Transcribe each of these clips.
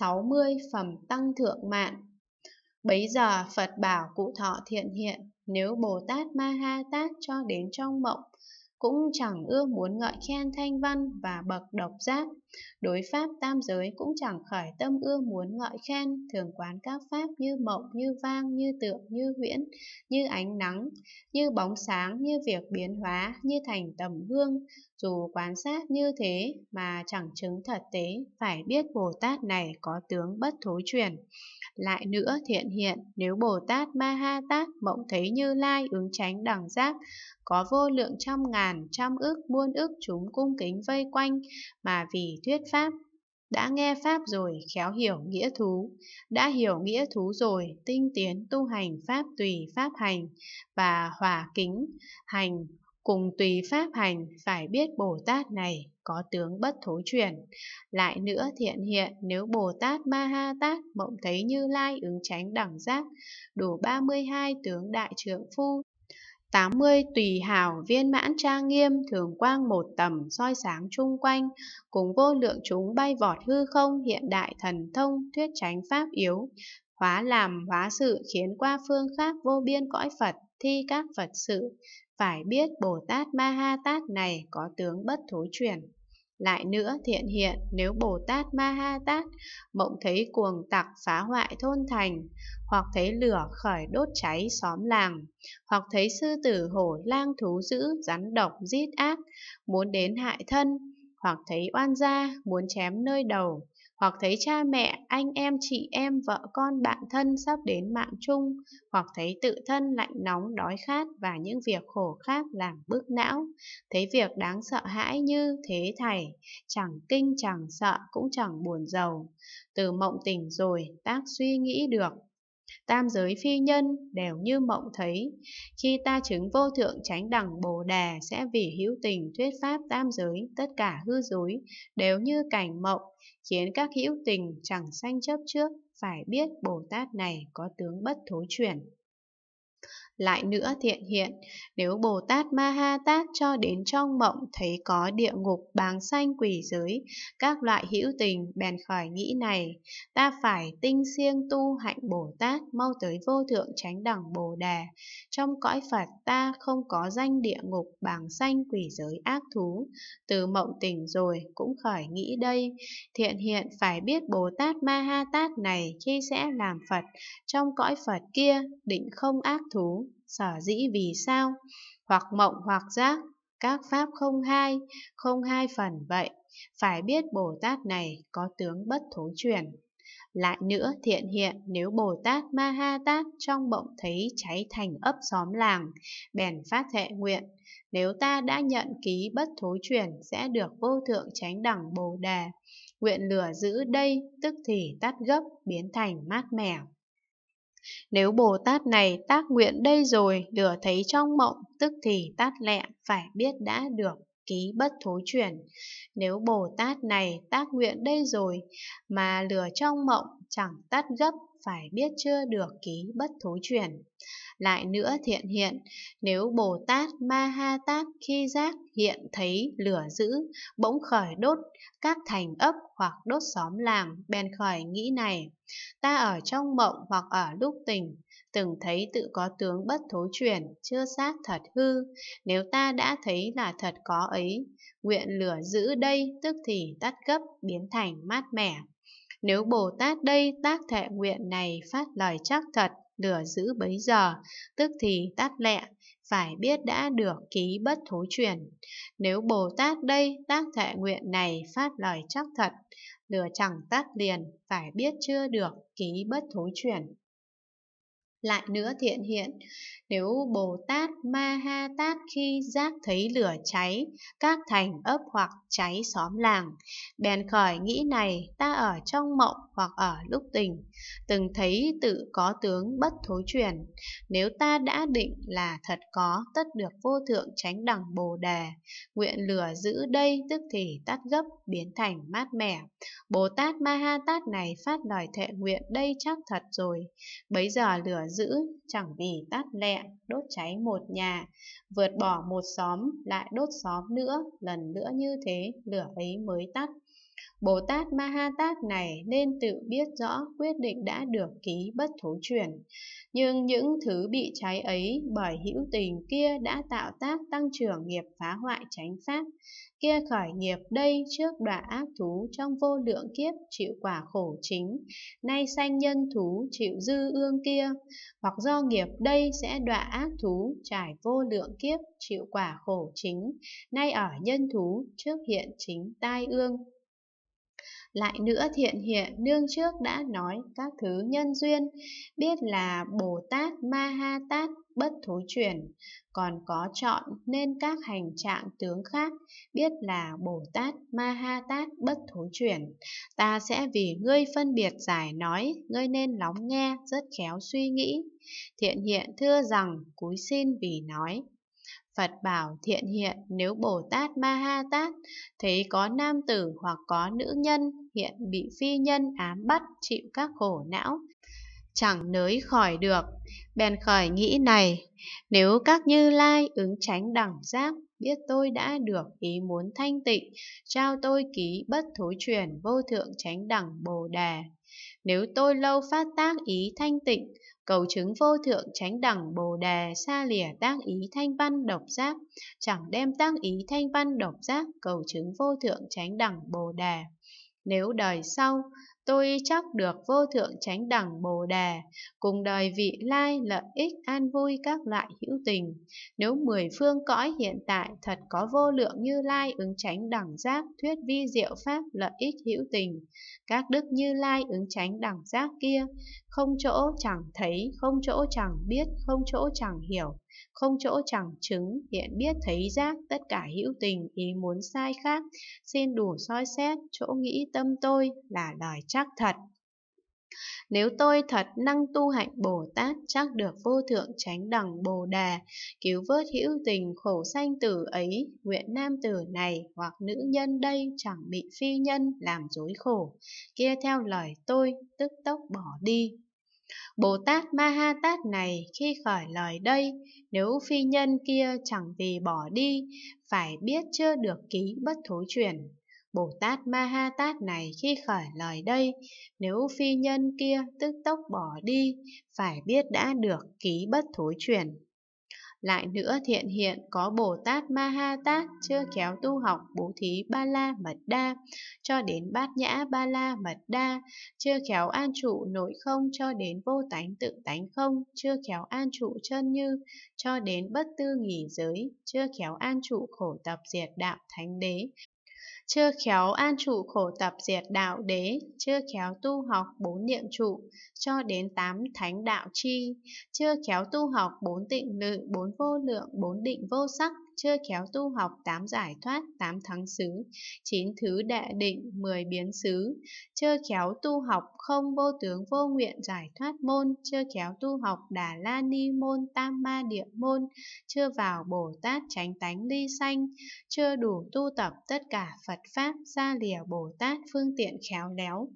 60 phẩm tăng thượng mạng. Bấy giờ Phật bảo cụ thọ thiện hiện, nếu Bồ Tát Ma Ha Tát cho đến trong mộng, cũng chẳng ưa muốn ngợi khen thanh văn và bậc độc giác Đối pháp tam giới cũng chẳng khởi tâm ưa muốn ngợi khen, thường quán các pháp như mộng, như vang, như tượng, như huyễn, như ánh nắng, như bóng sáng, như việc biến hóa, như thành tầm gương. Dù quan sát như thế mà chẳng chứng thật tế, phải biết Bồ Tát này có tướng bất thối chuyển. Lại nữa thiện hiện, nếu Bồ Tát Ma Ha Tát mộng thấy Như Lai ứng tránh đẳng giác, có vô lượng trăm ngàn, trăm ức, muôn ức chúng cung kính vây quanh, mà vì thuyết pháp. Đã nghe pháp rồi khéo hiểu nghĩa thú, đã hiểu nghĩa thú rồi tinh tiến tu hành pháp tùy pháp hành và hòa kính hành cùng tùy pháp hành phải biết Bồ Tát này có tướng bất thối chuyển. Lại nữa thiện hiện nếu Bồ Tát Ma Ha Tát mộng thấy Như Lai ứng tránh đẳng giác, đủ 32 tướng đại trượng phu 80 tùy hào viên mãn trang nghiêm thường quang một tầm soi sáng chung quanh, cùng vô lượng chúng bay vọt hư không hiện đại thần thông thuyết tránh pháp yếu, hóa làm hóa sự khiến qua phương khác vô biên cõi Phật thi các Phật sự. Phải biết Bồ Tát Ma Ha Tát này có tướng bất thối chuyển. Lại nữa thiện hiện nếu Bồ Tát Ma Ha Tát mộng thấy cuồng tặc phá hoại thôn thành, hoặc thấy lửa khởi đốt cháy xóm làng, hoặc thấy sư tử hổ lang thú dữ rắn độc giết ác, muốn đến hại thân, hoặc thấy oan gia muốn chém nơi đầu, hoặc thấy cha mẹ, anh em, chị em, vợ con, bạn thân sắp đến mạng chung, hoặc thấy tự thân lạnh nóng, đói khát và những việc khổ khác làm bức não, thấy việc đáng sợ hãi như thế thầy chẳng kinh chẳng sợ cũng chẳng buồn giàu. Từ mộng tỉnh rồi, tác suy nghĩ được, tam giới phi nhân đều như mộng thấy. Khi ta chứng vô thượng chánh đẳng Bồ đề sẽ vì hữu tình thuyết pháp tam giới, tất cả hư dối, đều như cảnh mộng, khiến các hữu tình chẳng sanh chấp trước, phải biết Bồ Tát này có tướng bất thối chuyển. Lại nữa thiện hiện, nếu Bồ Tát Ma Ha Tát cho đến trong mộng thấy có địa ngục báng xanh quỷ giới, các loại hữu tình bèn khỏi nghĩ này, ta phải tinh siêng tu hạnh Bồ Tát mau tới vô thượng tránh đẳng Bồ Đà. Trong cõi Phật ta không có danh địa ngục báng xanh quỷ giới ác thú, từ mộng tỉnh rồi cũng khỏi nghĩ đây. Thiện hiện phải biết Bồ Tát Ma Ha Tát này khi sẽ làm Phật, trong cõi Phật kia định không ác thú, sở dĩ vì sao, hoặc mộng hoặc giác, các pháp không hai, không hai phần vậy, phải biết Bồ Tát này có tướng bất thối chuyển. Lại nữa thiện hiện nếu Bồ Tát Ma Ha Tát trong bỗng thấy cháy thành ấp xóm làng, bèn phát thệ nguyện, nếu ta đã nhận ký bất thối chuyển sẽ được vô thượng tránh đẳng Bồ Đề, nguyện lửa giữ đây tức thì tắt gấp biến thành mát mẻ. Nếu Bồ Tát này tác nguyện đây rồi, lửa thấy trong mộng, tức thì tát lẹ, phải biết đã được ký bất thối chuyển. Nếu Bồ Tát này tác nguyện đây rồi, mà lửa trong mộng chẳng tắt gấp, phải biết chưa được ký bất thối chuyển. Lại nữa thiện hiện, nếu Bồ Tát Ma Ha Tát khi giác hiện thấy lửa dữ, bỗng khởi đốt các thành ấp hoặc đốt xóm làng, bèn khởi nghĩ này, ta ở trong mộng hoặc ở lúc tỉnh, từng thấy tự có tướng bất thối chuyển, chưa xác thật hư, nếu ta đã thấy là thật có ấy, nguyện lửa dữ đây tức thì tắt gấp biến thành mát mẻ. Nếu Bồ Tát đây tác thệ nguyện này phát lời chắc thật, lừa giữ bấy giờ, tức thì tát lẹ, phải biết đã được ký bất thối truyền. Nếu Bồ Tát đây tác thệ nguyện này phát lời chắc thật, lừa chẳng tát liền, phải biết chưa được ký bất thối truyền lại nữa thiện hiện. Nếu Bồ Tát Ma Ha Tát khi giác thấy lửa cháy, các thành ấp hoặc cháy xóm làng, bèn khởi nghĩ này ta ở trong mộng hoặc ở lúc tỉnh từng thấy tự có tướng bất thối chuyển. Nếu ta đã định là thật có, tất được vô thượng tránh đẳng Bồ Đề, nguyện lửa giữ đây tức thì tắt gấp biến thành mát mẻ. Bồ Tát Ma Ha Tát này phát lời thệ nguyện đây chắc thật rồi. Bấy giờ lửa dữ, chẳng vì tát lẹ, đốt cháy một nhà, vượt bỏ một xóm, lại đốt xóm nữa, lần nữa như thế, lửa ấy mới tắt. Bồ Tát Ma Ha Tát này nên tự biết rõ quyết định đã được ký bất thối chuyển. Nhưng những thứ bị cháy ấy bởi hữu tình kia đã tạo tác tăng trưởng nghiệp phá hoại chánh pháp, kia khởi nghiệp đây trước đọa ác thú trong vô lượng kiếp chịu quả khổ chính, nay sanh nhân thú chịu dư ương kia, hoặc do nghiệp đây sẽ đọa ác thú trải vô lượng kiếp chịu quả khổ chính, nay ở nhân thú trước hiện chính tai ương. Lại nữa thiện hiện nương trước đã nói các thứ nhân duyên, biết là Bồ Tát Ma Ha Tát bất thối chuyển, còn có chọn nên các hành trạng tướng khác, biết là Bồ Tát Ma Ha Tát bất thối chuyển. Ta sẽ vì ngươi phân biệt giải nói, ngươi nên lóng nghe, rất khéo suy nghĩ. Thiện hiện thưa rằng, cúi xin vì nói. Phật bảo thiện hiện nếu Bồ Tát Ma Ha Tát thấy có nam tử hoặc có nữ nhân hiện bị phi nhân ám bắt chịu các khổ não, chẳng nới khỏi được, bèn khởi nghĩ này, nếu các như lai ứng tránh đẳng giác biết tôi đã được ý muốn thanh tịnh, trao tôi ký bất thối truyền vô thượng tránh đẳng Bồ Đề. Nếu tôi lâu phát tác ý thanh tịnh, cầu chứng vô thượng tránh đẳng bồ đề xa lìa tác ý thanh văn độc giác, chẳng đem tác ý thanh văn độc giác, cầu chứng vô thượng tránh đẳng bồ đề. Nếu đời sau, tôi chắc được vô thượng chánh đẳng bồ đề, cùng đời vị lai lợi ích an vui các loại hữu tình. Nếu mười phương cõi hiện tại thật có vô lượng như lai ứng chánh đẳng giác thuyết vi diệu pháp lợi ích hữu tình, các đức như lai ứng chánh đẳng giác kia, không chỗ chẳng thấy, không chỗ chẳng biết, không chỗ chẳng hiểu, không chỗ chẳng chứng, hiện biết thấy giác, tất cả hữu tình, ý muốn sai khác, xin đủ soi xét, chỗ nghĩ tâm tôi là lời chắc thật. Nếu tôi thật năng tu hạnh Bồ Tát chắc được vô thượng tránh đẳng Bồ Đà, cứu vớt hữu tình khổ sanh tử ấy, nguyện nam tử này hoặc nữ nhân đây chẳng bị phi nhân làm dối khổ, kia theo lời tôi tức tốc bỏ đi. Bồ Tát Ma Ha Tát này khi khỏi lời đây, nếu phi nhân kia chẳng vì bỏ đi, phải biết chưa được ký bất thối chuyển. Bồ Tát Ma Ha Tát này khi khởi lời đây, nếu phi nhân kia tức tốc bỏ đi, phải biết đã được ký bất thối chuyển. Lại nữa thiện hiện có Bồ Tát Ma Ha Tát chưa khéo tu học bố thí Ba La Mật Đa, cho đến Bát Nhã Ba La Mật Đa, chưa khéo an trụ nội không cho đến vô tánh tự tánh không, chưa khéo an trụ chân như, cho đến bất tư nghỉ giới, chưa khéo an trụ khổ tập diệt đạo thánh đế, chưa khéo an trụ khổ tập diệt đạo đế, chưa khéo tu học bốn niệm trụ, cho đến tám thánh đạo chi, chưa khéo tu học bốn tịnh lự, bốn vô lượng, bốn định vô sắc, chưa khéo tu học tám giải thoát, tám thắng xứ, chín thứ đệ định, mười biến xứ, chưa khéo tu học không vô tướng vô nguyện giải thoát môn, chưa khéo tu học đà la ni môn tam ma địa môn, chưa vào Bồ Tát chánh tánh ly sanh, chưa đủ tu tập tất cả Phật Phật Pháp xa lìa Bồ Tát phương tiện khéo léo,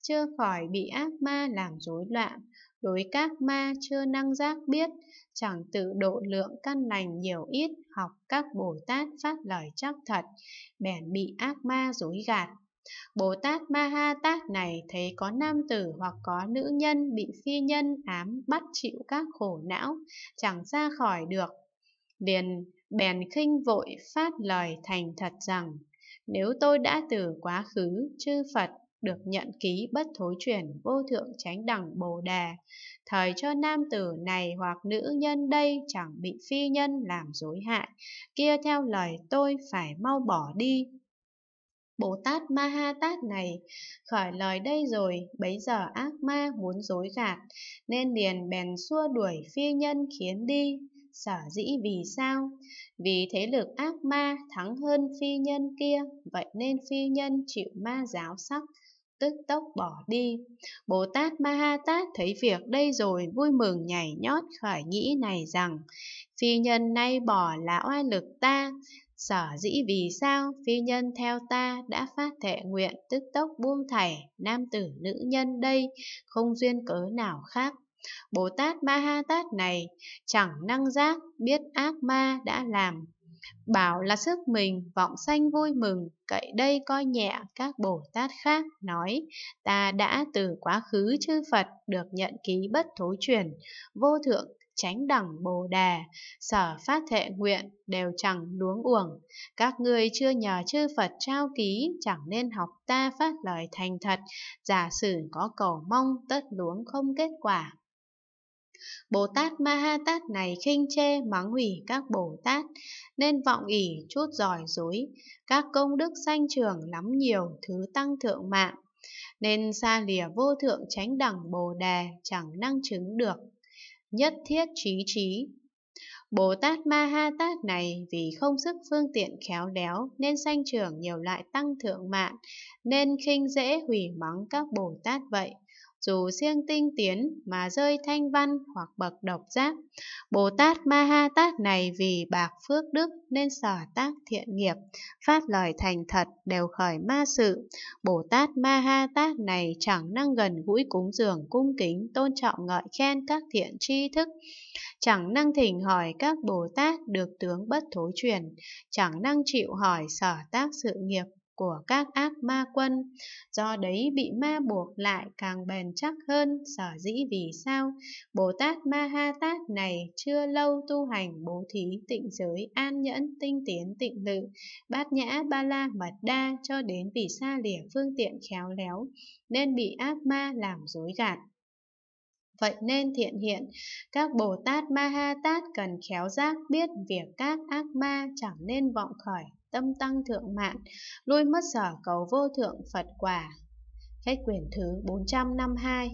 chưa khỏi bị ác ma làm rối loạn, đối các ma chưa năng giác biết, chẳng tự độ lượng căn lành nhiều ít học các Bồ Tát phát lời chắc thật, bèn bị ác ma dối gạt. Bồ Tát Ma Ha Tát này thấy có nam tử hoặc có nữ nhân bị phi nhân ám bắt chịu các khổ não, chẳng ra khỏi được. Liền bèn khinh vội phát lời thành thật rằng nếu tôi đã từ quá khứ chư Phật được nhận ký bất thối chuyển vô thượng chánh đẳng Bồ đề thời cho nam tử này hoặc nữ nhân đây chẳng bị phi nhân làm dối hại, kia theo lời tôi phải mau bỏ đi. Bồ Tát Ma Ha Tát này khởi lời đây rồi, bấy giờ ác ma muốn dối gạt, nên liền bèn xua đuổi phi nhân khiến đi sở dĩ vì sao? Vì thế lực ác ma thắng hơn phi nhân kia, vậy nên phi nhân chịu ma giáo sắc, tức tốc bỏ đi. Bồ Tát Ma Ha Tát thấy việc đây rồi vui mừng nhảy nhót khởi nghĩ này rằng, phi nhân nay bỏ là oai lực ta, Sở dĩ vì sao phi nhân theo ta đã phát thệ nguyện tức tốc buông thảy nam tử nữ nhân đây không duyên cớ nào khác Bồ Tát Ma Ha Tát này chẳng năng giác biết ác ma đã làm. Bảo là sức mình vọng sanh vui mừng, cậy đây coi nhẹ các Bồ Tát khác, nói ta đã từ quá khứ chư Phật được nhận ký bất thối chuyển, vô thượng tránh đẳng bồ đà sở phát thệ nguyện đều chẳng luống uổng các ngươi chưa nhờ chư phật trao ký chẳng nên học ta phát lời thành thật giả sử có cầu mong tất luống không kết quả Bồ Tát Ma Ha Tát này khinh chê mắng hủy các Bồ Tát, nên vọng ỷ chút giỏi dối, các công đức sanh trưởng lắm nhiều thứ tăng thượng mạng, nên xa lìa vô thượng tránh đẳng Bồ Đề chẳng năng chứng được. Nhất thiết trí trí Bồ Tát Ma Ha Tát này vì không sức phương tiện khéo léo nên sanh trưởng nhiều loại tăng thượng mạng, nên khinh dễ hủy mắng các Bồ Tát vậy dù siêng tinh tiến mà rơi thanh văn hoặc bậc độc giác. Bồ Tát Ma Ha Tát này vì bạc phước đức nên sở tác thiện nghiệp, phát lời thành thật đều khởi ma sự. Bồ Tát Ma Ha Tát này chẳng năng gần gũi cúng dường cung kính, tôn trọng ngợi khen các thiện tri thức, chẳng năng thỉnh hỏi các Bồ Tát được tướng bất thối truyền, chẳng năng chịu hỏi sở tác sự nghiệp của các ác ma quân, do đấy bị ma buộc lại càng bền chắc hơn, sở dĩ vì sao Bồ Tát Ma Ha Tát này chưa lâu tu hành bố thí tịnh giới an nhẫn tinh tiến tịnh lự, bát nhã ba la mật đa cho đến vì xa lìa phương tiện khéo léo, nên bị ác ma làm dối gạt. Vậy nên thiện hiện, các Bồ Tát Ma Ha Tát cần khéo giác biết việc các ác ma chẳng nên vọng khởi tâm tăng thượng mạn, lui mất sở cầu vô thượng Phật quả. Khách quyển thứ 452